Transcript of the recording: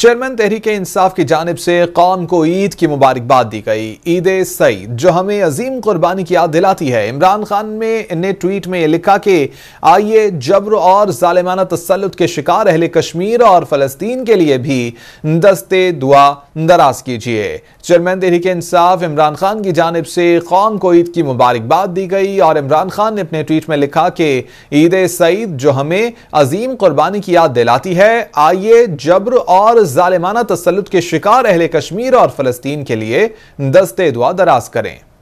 chairman Tehreek इंसाफ की जानब से कौम को ईद की मुबारकबाद दी गई ईद सईद जो हमें अजीम कुर्बानी की याद दिलाती है इमरान खान में ने ट्वीट में लिखा कि आइए जब्र और ालिमाना तसलुत के शिकार अहले कश्मीर और फलस्तीन के लिए भी दस्ते दुआ दराज कीजिए चेयरमैन तहरीक इंसाफ इमरान खान की जानब से कौम को ईद की मुबारकबाद दी गई और इमरान खान ने अपने ट्वीट में लिखा कि ईद सईद जो हमें अजीम कुर्बानी की याद दिलाती है आइए जब्र और जालिमाना तसलुत के शिकार अहले कश्मीर और फलस्तीन के लिए दस्ते दुआ दराज करें